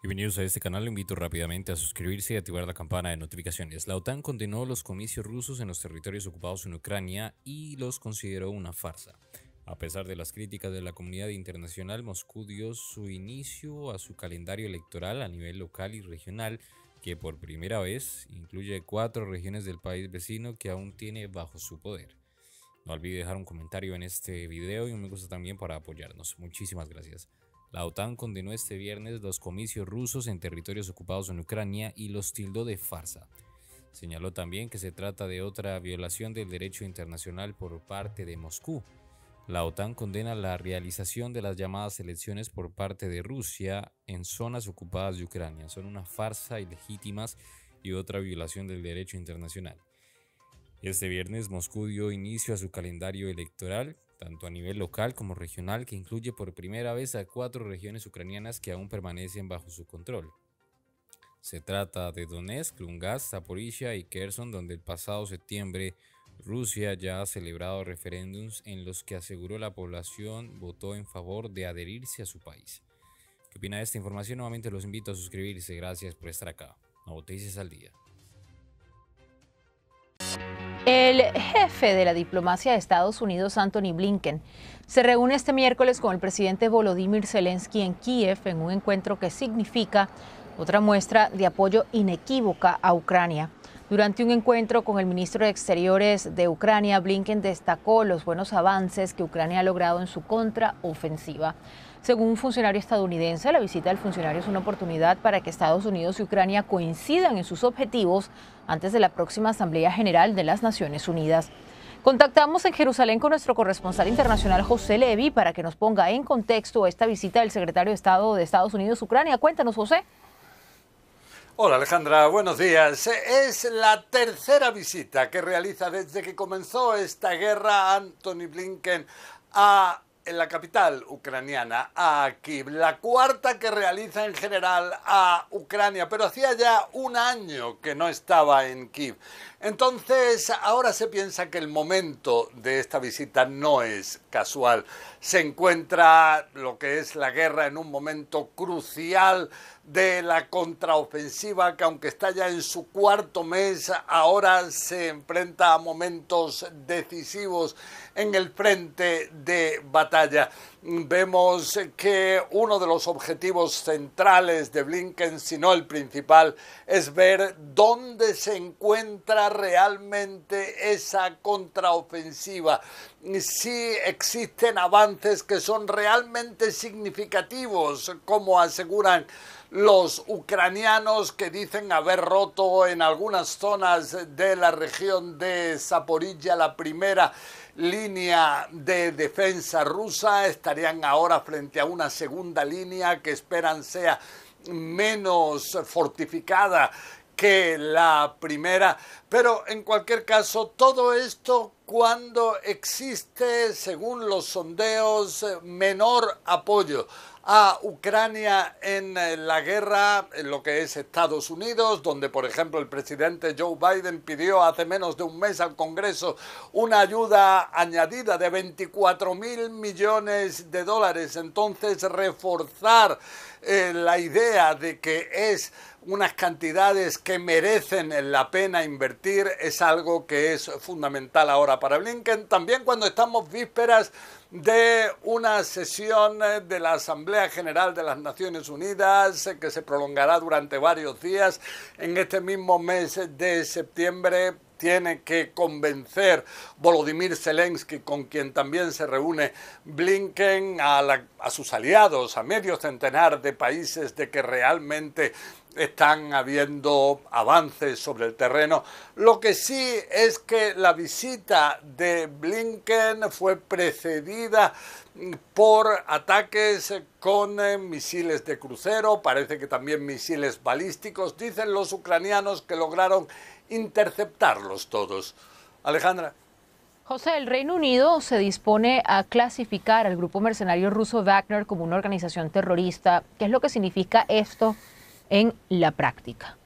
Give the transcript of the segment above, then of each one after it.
Bienvenidos a este canal, le invito rápidamente a suscribirse y activar la campana de notificaciones. La OTAN condenó los comicios rusos en los territorios ocupados en Ucrania y los consideró una farsa. A pesar de las críticas de la comunidad internacional, Moscú dio su inicio a su calendario electoral a nivel local y regional, que por primera vez incluye cuatro regiones del país vecino que aún tiene bajo su poder. No olvide dejar un comentario en este video y un me gusta también para apoyarnos. Muchísimas gracias. La OTAN condenó este viernes los comicios rusos en territorios ocupados en Ucrania y los tildó de farsa. Señaló también que se trata de otra violación del derecho internacional por parte de Moscú. La OTAN condena la realización de las llamadas elecciones por parte de Rusia en zonas ocupadas de Ucrania. Son una farsa ilegítimas y otra violación del derecho internacional. Este viernes Moscú dio inicio a su calendario electoral tanto a nivel local como regional, que incluye por primera vez a cuatro regiones ucranianas que aún permanecen bajo su control. Se trata de Donetsk, Lungas, Zaporizhia y Kherson, donde el pasado septiembre Rusia ya ha celebrado referéndums en los que aseguró la población votó en favor de adherirse a su país. ¿Qué opina de esta información? Nuevamente los invito a suscribirse. Gracias por estar acá. Noticias al día. El jefe de la diplomacia de Estados Unidos, Anthony Blinken, se reúne este miércoles con el presidente Volodymyr Zelensky en Kiev en un encuentro que significa otra muestra de apoyo inequívoca a Ucrania. Durante un encuentro con el ministro de Exteriores de Ucrania, Blinken destacó los buenos avances que Ucrania ha logrado en su contraofensiva. Según un funcionario estadounidense, la visita del funcionario es una oportunidad para que Estados Unidos y Ucrania coincidan en sus objetivos antes de la próxima Asamblea General de las Naciones Unidas. Contactamos en Jerusalén con nuestro corresponsal internacional José Levy para que nos ponga en contexto esta visita del secretario de Estado de Estados Unidos Ucrania. Cuéntanos, José. Hola Alejandra, buenos días. Es la tercera visita que realiza desde que comenzó esta guerra Anthony Blinken a la capital ucraniana, a Kiev, la cuarta que realiza en general a Ucrania, pero hacía ya un año que no estaba en Kiev. Entonces, ahora se piensa que el momento de esta visita no es casual. Se encuentra lo que es la guerra en un momento crucial de la contraofensiva que aunque está ya en su cuarto mes, ahora se enfrenta a momentos decisivos en el frente de batalla. Vemos que uno de los objetivos centrales de Blinken, si no el principal, es ver dónde se encuentra realmente esa contraofensiva, si existen avances que son realmente significativos, como aseguran los ucranianos que dicen haber roto en algunas zonas de la región de Saporilla la primera línea de defensa rusa, estarían ahora frente a una segunda línea que esperan sea menos fortificada que la primera, pero en cualquier caso, todo esto cuando existe, según los sondeos, menor apoyo a Ucrania en eh, la guerra, en lo que es Estados Unidos, donde por ejemplo el presidente Joe Biden pidió hace menos de un mes al Congreso una ayuda añadida de 24 mil millones de dólares. Entonces, reforzar eh, la idea de que es unas cantidades que merecen la pena invertir es algo que es fundamental ahora para Blinken. También cuando estamos vísperas de una sesión de la Asamblea General de las Naciones Unidas eh, que se prolongará durante varios días en este mismo mes de septiembre tiene que convencer Volodymyr Zelensky, con quien también se reúne Blinken, a, a, sus aliados, a medio centenar de países, de que realmente están habiendo avances sobre el terreno. Lo que sí es que la visita de Blinken fue precedida por ataques con eh, misiles de crucero, parece que también misiles balísticos. Dicen los ucranianos que lograron interceptarlos todos. Alejandra. José, el Reino Unido se dispone a clasificar al grupo mercenario ruso Wagner como una organización terrorista. ¿Qué es lo que significa esto en la práctica.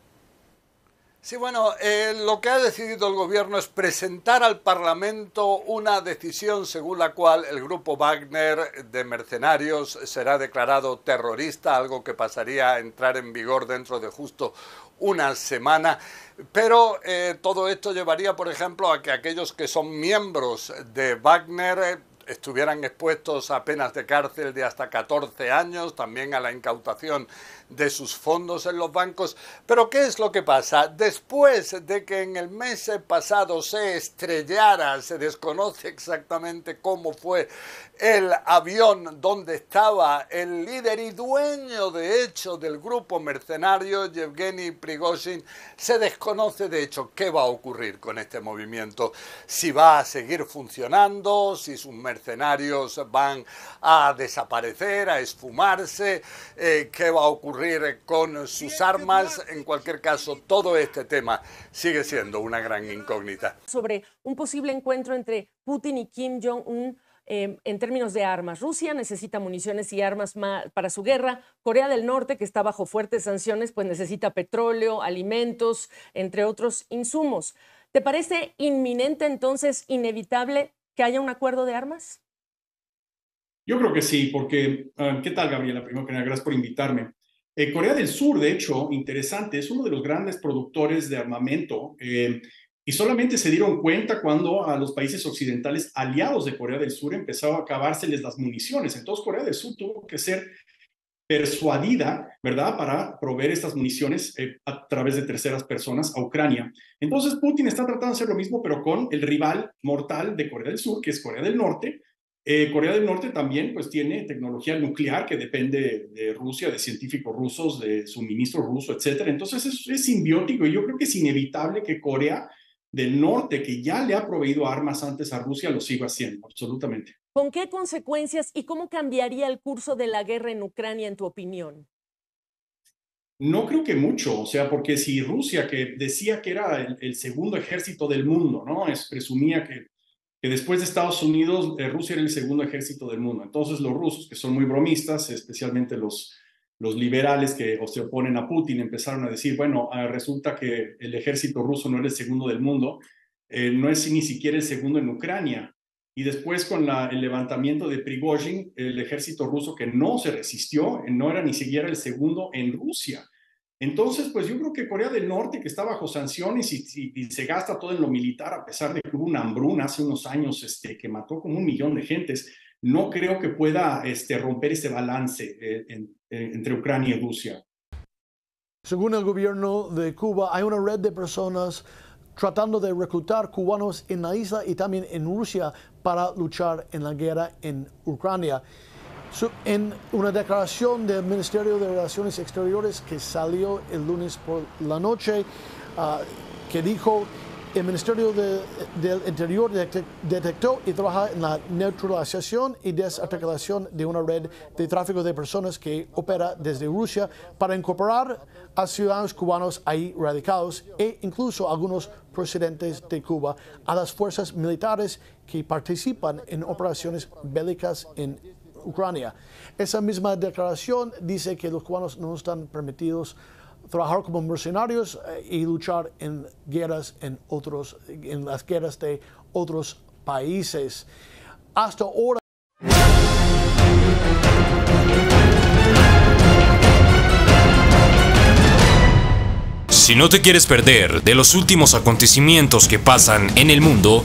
Sí, bueno, eh, lo que ha decidido el gobierno es presentar al Parlamento una decisión según la cual el grupo Wagner de mercenarios será declarado terrorista, algo que pasaría a entrar en vigor dentro de justo una semana. Pero eh, todo esto llevaría, por ejemplo, a que aquellos que son miembros de Wagner estuvieran expuestos a penas de cárcel de hasta 14 años, también a la incautación de sus fondos en los bancos. Pero ¿qué es lo que pasa? Después de que en el mes pasado se estrellara, se desconoce exactamente cómo fue el avión donde estaba el líder y dueño de hecho del grupo mercenario, Yevgeny Prigozhin, se desconoce de hecho qué va a ocurrir con este movimiento, si va a seguir funcionando, si sus mercenarios van a desaparecer, a esfumarse, eh, qué va a ocurrir con sus armas. En cualquier caso, todo este tema sigue siendo una gran incógnita. Sobre un posible encuentro entre Putin y Kim Jong-un. Em, en términos de armas. Rusia necesita municiones y armas para su guerra. Corea del Norte, que está bajo fuertes sanciones, pues necesita petróleo, alimentos, entre otros insumos. ¿Te parece inminente entonces, inevitable, que haya un acuerdo de armas? Yo creo que sí, porque, ah, ¿qué tal, Gabriela? Primero que nada, gracias por invitarme. Eh, Corea del Sur, de hecho, interesante, es uno de los grandes productores de armamento eh, y solamente se dieron cuenta cuando a los países occidentales aliados de Corea del Sur empezaba a acabárseles las municiones. Entonces Corea del Sur tuvo que ser persuadida, ¿verdad?, para proveer estas municiones eh, a través de terceras personas a Ucrania. Entonces Putin está tratando de hacer lo mismo, pero con el rival mortal de Corea del Sur, que es Corea del Norte, eh, Corea del Norte también pues tiene tecnología nuclear que depende de Rusia, de científicos rusos, de suministro ruso, etc. Entonces es, simbiótico y yo creo que es inevitable que Corea del Norte, que ya le ha proveído armas antes a Rusia, lo siga haciendo, absolutamente. ¿Con qué consecuencias y cómo cambiaría el curso de la guerra en Ucrania, en tu opinión? No creo que mucho, o sea, porque si Rusia, que decía que era el, el segundo ejército del mundo, ¿no? Es, presumía que que después de Estados Unidos, eh, Rusia era el segundo ejército del mundo. Entonces los rusos, que son muy bromistas, especialmente los, liberales que se oponen a Putin, empezaron a decir, bueno, ah, resulta que el ejército ruso no era el segundo del mundo, eh, no es ni siquiera el segundo en Ucrania. Y después con el levantamiento de Prigozhin, el ejército ruso que no se resistió, no era ni siquiera el segundo en Rusia. Entonces, pues yo creo que Corea del Norte, que está bajo sanciones y, se gasta todo en lo militar, a pesar de que hubo una hambruna hace unos años este, que mató como un millón de gentes, no creo que pueda este, romper ese balance eh, eh, entre Ucrania y Rusia. Según el gobierno de Cuba, hay una red de personas tratando de reclutar cubanos en la isla y también en Rusia para luchar en la guerra en Ucrania en una declaración del Ministerio de Relaciones Exteriores que salió el lunes por la noche, ah, que dijo, el Ministerio del Interior detectó y trabaja en la neutralización y desarticulación de una red de tráfico de personas que opera desde Rusia para incorporar a ciudadanos cubanos ahí radicados e incluso algunos procedentes de Cuba a las fuerzas militares que participan en operaciones bélicas en Ucrania. Esa misma declaración dice que los cubanos no están permitidos trabajar como mercenarios eh, y luchar en guerras en otros, en las guerras de otros países. Hasta ahora. Si no te quieres perder de los últimos acontecimientos que pasan en el mundo,